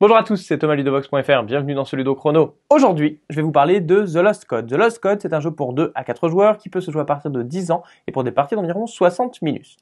Bonjour à tous, c'est Thomas Ludovox.fr, bienvenue dans ce Ludo Chrono. Aujourd'hui, je vais vous parler de The Lost Code. The Lost Code, c'est un jeu pour 2 à 4 joueurs qui peut se jouer à partir de 10 ans et pour des parties d'environ 60 minutes.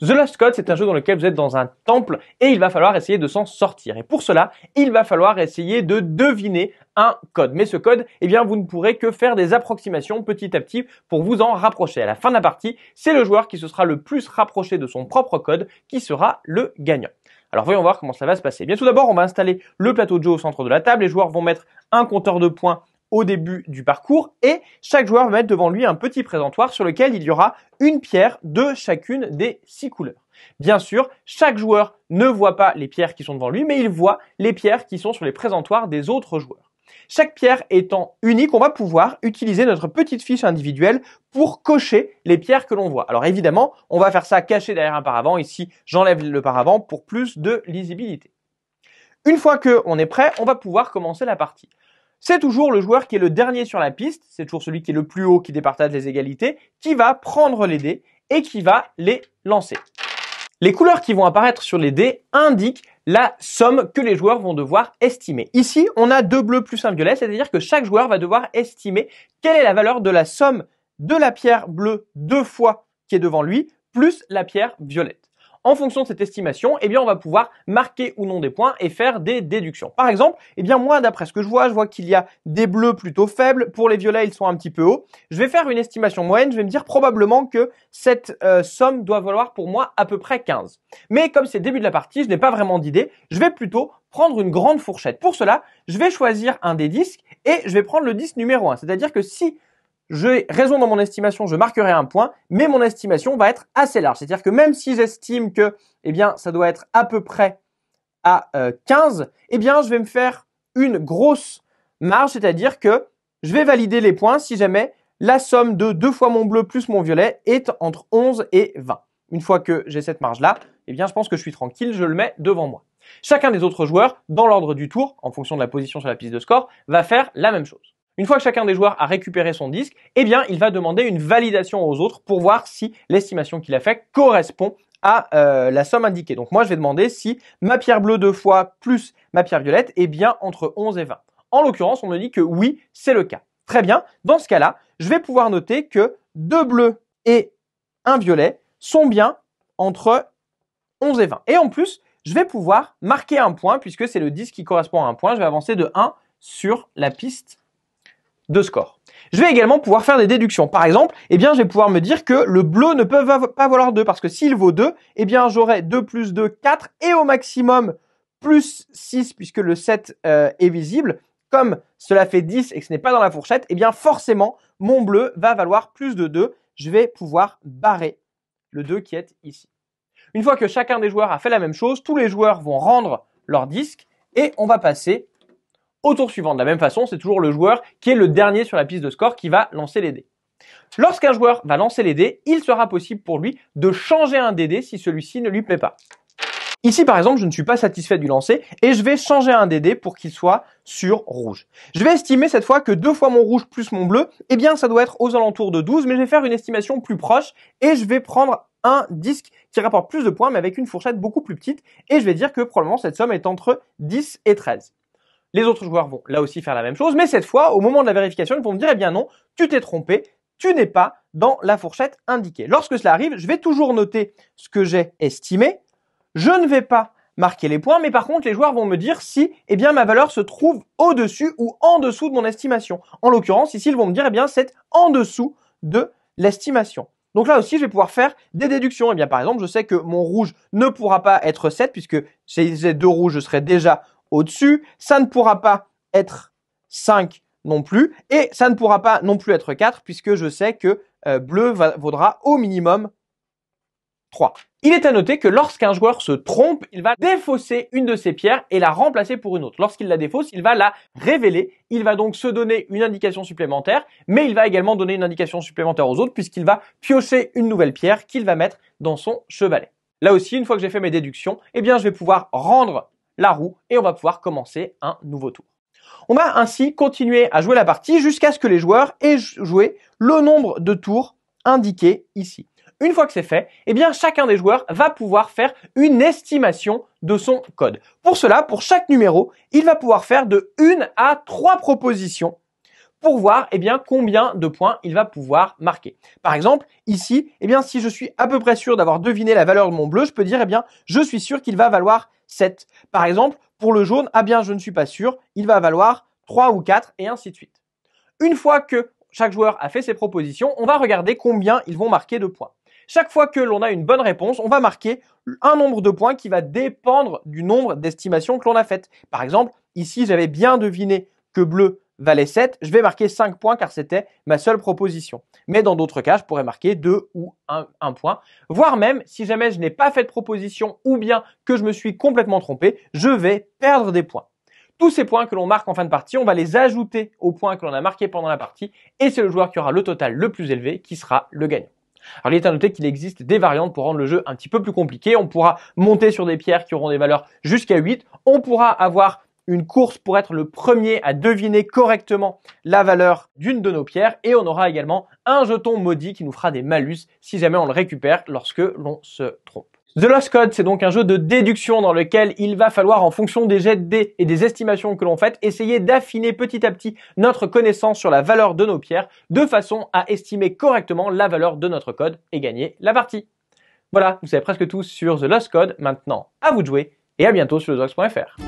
The Lost Code, c'est un jeu dans lequel vous êtes dans un temple et il va falloir essayer de s'en sortir. Et pour cela, il va falloir essayer de deviner un code. Mais ce code, eh bien, vous ne pourrez que faire des approximations petit à petit pour vous en rapprocher. À la fin de la partie, c'est le joueur qui se sera le plus rapproché de son propre code qui sera le gagnant. Alors voyons voir comment ça va se passer. bien tout d'abord, on va installer le plateau de jeu au centre de la table. Les joueurs vont mettre un compteur de points au début du parcours et chaque joueur va mettre devant lui un petit présentoir sur lequel il y aura une pierre de chacune des six couleurs. Bien sûr, chaque joueur ne voit pas les pierres qui sont devant lui, mais il voit les pierres qui sont sur les présentoirs des autres joueurs. Chaque pierre étant unique, on va pouvoir utiliser notre petite fiche individuelle pour cocher les pierres que l'on voit. Alors évidemment, on va faire ça caché derrière un paravent. Ici, j'enlève le paravent pour plus de lisibilité. Une fois qu'on est prêt, on va pouvoir commencer la partie. C'est toujours le joueur qui est le dernier sur la piste, c'est toujours celui qui est le plus haut qui départage les égalités, qui va prendre les dés et qui va les lancer. Les couleurs qui vont apparaître sur les dés indiquent la somme que les joueurs vont devoir estimer. Ici, on a deux bleus plus un violet, c'est-à-dire que chaque joueur va devoir estimer quelle est la valeur de la somme de la pierre bleue deux fois qui est devant lui, plus la pierre violette en fonction de cette estimation, eh bien, on va pouvoir marquer ou non des points et faire des déductions. Par exemple, eh bien, moi, d'après ce que je vois, je vois qu'il y a des bleus plutôt faibles. Pour les violets, ils sont un petit peu hauts. Je vais faire une estimation moyenne. Je vais me dire probablement que cette euh, somme doit valoir pour moi à peu près 15. Mais comme c'est le début de la partie, je n'ai pas vraiment d'idée. Je vais plutôt prendre une grande fourchette. Pour cela, je vais choisir un des disques et je vais prendre le disque numéro 1. C'est-à-dire que si j'ai raison dans mon estimation, je marquerai un point, mais mon estimation va être assez large. C'est-à-dire que même si j'estime que, eh bien, ça doit être à peu près à 15, euh, eh bien, je vais me faire une grosse marge, c'est-à-dire que je vais valider les points si jamais la somme de deux fois mon bleu plus mon violet est entre 11 et 20. Une fois que j'ai cette marge-là, eh bien, je pense que je suis tranquille, je le mets devant moi. Chacun des autres joueurs, dans l'ordre du tour, en fonction de la position sur la piste de score, va faire la même chose. Une fois que chacun des joueurs a récupéré son disque, eh bien, il va demander une validation aux autres pour voir si l'estimation qu'il a faite correspond à euh, la somme indiquée. Donc moi, je vais demander si ma pierre bleue deux fois plus ma pierre violette est bien entre 11 et 20. En l'occurrence, on me dit que oui, c'est le cas. Très bien. Dans ce cas-là, je vais pouvoir noter que deux bleus et un violet sont bien entre 11 et 20. Et en plus, je vais pouvoir marquer un point puisque c'est le disque qui correspond à un point. Je vais avancer de 1 sur la piste de score. Je vais également pouvoir faire des déductions. Par exemple, eh bien, je vais pouvoir me dire que le bleu ne peut pas valoir 2 parce que s'il vaut 2, eh bien, j'aurai 2 plus 2, 4 et au maximum plus 6 puisque le 7 euh, est visible. Comme cela fait 10 et que ce n'est pas dans la fourchette, eh bien, forcément, mon bleu va valoir plus de 2. Je vais pouvoir barrer le 2 qui est ici. Une fois que chacun des joueurs a fait la même chose, tous les joueurs vont rendre leur disque et on va passer au tour suivant. De la même façon, c'est toujours le joueur qui est le dernier sur la piste de score qui va lancer les dés. Lorsqu'un joueur va lancer les dés, il sera possible pour lui de changer un dé si celui-ci ne lui plaît pas. Ici, par exemple, je ne suis pas satisfait du lancer et je vais changer un dé pour qu'il soit sur rouge. Je vais estimer cette fois que deux fois mon rouge plus mon bleu, eh bien, ça doit être aux alentours de 12, mais je vais faire une estimation plus proche et je vais prendre un disque qui rapporte plus de points, mais avec une fourchette beaucoup plus petite et je vais dire que probablement cette somme est entre 10 et 13. Les autres joueurs vont là aussi faire la même chose, mais cette fois, au moment de la vérification, ils vont me dire, eh bien non, tu t'es trompé, tu n'es pas dans la fourchette indiquée. Lorsque cela arrive, je vais toujours noter ce que j'ai estimé. Je ne vais pas marquer les points, mais par contre, les joueurs vont me dire si, eh bien, ma valeur se trouve au-dessus ou en dessous de mon estimation. En l'occurrence, ici, ils vont me dire, eh bien, c'est en dessous de l'estimation. Donc là aussi, je vais pouvoir faire des déductions. Eh bien, par exemple, je sais que mon rouge ne pourra pas être 7 puisque si j'ai deux rouges, je serais déjà au-dessus, ça ne pourra pas être 5 non plus, et ça ne pourra pas non plus être 4, puisque je sais que euh, bleu vaudra au minimum 3. Il est à noter que lorsqu'un joueur se trompe, il va défausser une de ses pierres et la remplacer pour une autre. Lorsqu'il la défausse, il va la révéler, il va donc se donner une indication supplémentaire, mais il va également donner une indication supplémentaire aux autres, puisqu'il va piocher une nouvelle pierre qu'il va mettre dans son chevalet. Là aussi, une fois que j'ai fait mes déductions, eh bien, je vais pouvoir rendre la roue et on va pouvoir commencer un nouveau tour. On va ainsi continuer à jouer la partie jusqu'à ce que les joueurs aient joué le nombre de tours indiqué ici. Une fois que c'est fait, eh bien chacun des joueurs va pouvoir faire une estimation de son code. Pour cela, pour chaque numéro, il va pouvoir faire de 1 à 3 propositions pour voir eh bien, combien de points il va pouvoir marquer. Par exemple, ici, eh bien, si je suis à peu près sûr d'avoir deviné la valeur de mon bleu, je peux dire eh bien, je suis sûr qu'il va valoir 7. Par exemple, pour le jaune, ah bien, je ne suis pas sûr, il va valoir 3 ou 4 et ainsi de suite. Une fois que chaque joueur a fait ses propositions, on va regarder combien ils vont marquer de points. Chaque fois que l'on a une bonne réponse, on va marquer un nombre de points qui va dépendre du nombre d'estimations que l'on a faites. Par exemple, ici, j'avais bien deviné que bleu valait 7, je vais marquer 5 points car c'était ma seule proposition. Mais dans d'autres cas, je pourrais marquer 2 ou 1, point, voire même si jamais je n'ai pas fait de proposition ou bien que je me suis complètement trompé, je vais perdre des points. Tous ces points que l'on marque en fin de partie, on va les ajouter aux points que l'on a marqués pendant la partie et c'est le joueur qui aura le total le plus élevé qui sera le gagnant. Alors il est à noter qu'il existe des variantes pour rendre le jeu un petit peu plus compliqué. On pourra monter sur des pierres qui auront des valeurs jusqu'à 8. On pourra avoir une course pour être le premier à deviner correctement la valeur d'une de nos pierres et on aura également un jeton maudit qui nous fera des malus si jamais on le récupère lorsque l'on se trompe. The Lost Code, c'est donc un jeu de déduction dans lequel il va falloir, en fonction des jets de dés et des estimations que l'on fait, essayer d'affiner petit à petit notre connaissance sur la valeur de nos pierres, de façon à estimer correctement la valeur de notre code et gagner la partie. Voilà, vous savez presque tout sur The Lost Code. Maintenant, à vous de jouer et à bientôt sur lezox.fr.